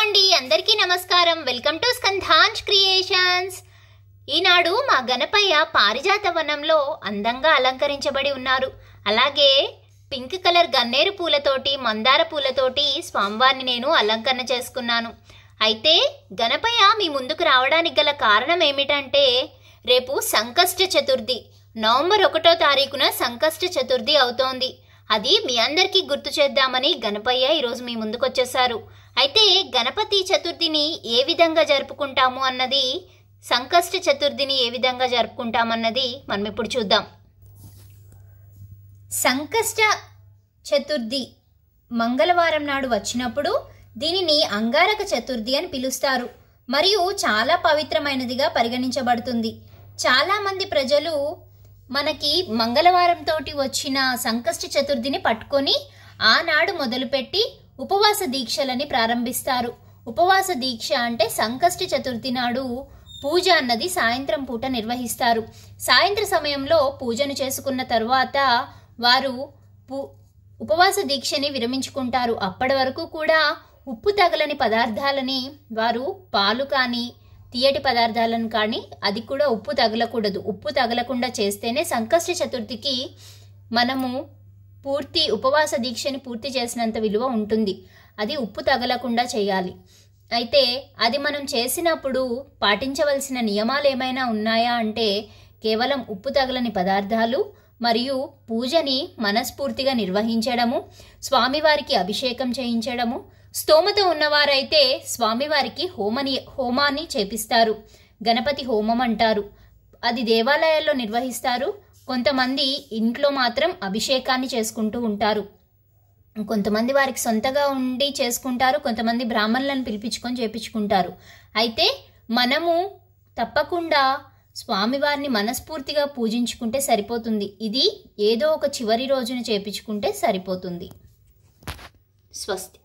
అండి అందరికీ నమస్కారం వెల్కమ్ టు స్కంధాంజ్ క్రియేషన్స్ ఈనాడు మా గణపయ్య పారిజాత వనంలో అందంగా అలంకరించబడి ఉన్నారు అలాగే పింక్ కలర్ గన్నేరు పూలతోటి మందార పూలతోటి స్వామివారిని నేను అలంకరణ చేసుకున్నాను అయితే గణపయ్య మీ ముందుకు రావడానికి గల కారణం ఏమిటంటే రేపు సంకష్ట చతుర్థి నవంబర్ ఒకటో తారీఖున సంకష్ట చతుర్థి అవుతోంది అది మీ అందరికీ గుర్తు చేద్దామని గణపయ్య ఈరోజు మీ ముందుకొచ్చేశారు అయితే గణపతి చతుర్థిని ఏ విధంగా జరుపుకుంటాము అన్నది సంకష్ట చతుర్థిని ఏ విధంగా జరుపుకుంటామన్నది మనం ఇప్పుడు చూద్దాం సంకష్ట చతుర్థి మంగళవారం నాడు వచ్చినప్పుడు దీనిని అంగారక చతుర్థి అని పిలుస్తారు మరియు చాలా పవిత్రమైనదిగా పరిగణించబడుతుంది చాలామంది ప్రజలు మనకి మంగళవారం తోటి వచ్చిన సంకష్ట చతుర్థిని పట్టుకొని ఆనాడు మొదలుపెట్టి ఉపవాస దీక్షలని ప్రారంభిస్తారు ఉపవాస దీక్ష అంటే సంకష్టి చతుర్థి నాడు పూజ అన్నది సాయంత్రం పూట నిర్వహిస్తారు సాయంత్ర సమయంలో పూజను చేసుకున్న తరువాత వారు పూ ఉపవాస దీక్షని విరమించుకుంటారు అప్పటి వరకు కూడా ఉప్పు తగలని పదార్థాలని వారు పాలు కానీ తీయటి పదార్థాలను కానీ అది కూడా ఉప్పు తగలకూడదు ఉప్పు తగలకుండా చేస్తేనే సంకష్ట చతుర్థికి మనము పూర్తి ఉపవాస దీక్షని పూర్తి చేసినంత విలువ ఉంటుంది అది ఉప్పు తగలకుండా చేయాలి అయితే అది మనం చేసినప్పుడు పాటించవలసిన నియమాలు ఏమైనా ఉన్నాయా అంటే కేవలం ఉప్పు తగలని పదార్థాలు మరియు పూజని మనస్ఫూర్తిగా నిర్వహించడము స్వామివారికి అభిషేకం చేయించడము స్తోమత ఉన్నవారైతే స్వామివారికి హోమని హోమాన్ని చేపిస్తారు గణపతి హోమం అంటారు అది దేవాలయాల్లో నిర్వహిస్తారు కొంతమంది ఇంట్లో మాత్రం అభిషేకాన్ని చేసుకుంటూ ఉంటారు కొంతమంది వారికి సొంతగా ఉండి చేసుకుంటారు కొంతమంది బ్రాహ్మణులను పిలిపించుకొని చేపించుకుంటారు అయితే మనము తప్పకుండా స్వామివారిని మనస్ఫూర్తిగా పూజించుకుంటే సరిపోతుంది ఇది ఏదో ఒక చివరి రోజున చేపించుకుంటే సరిపోతుంది స్వస్తి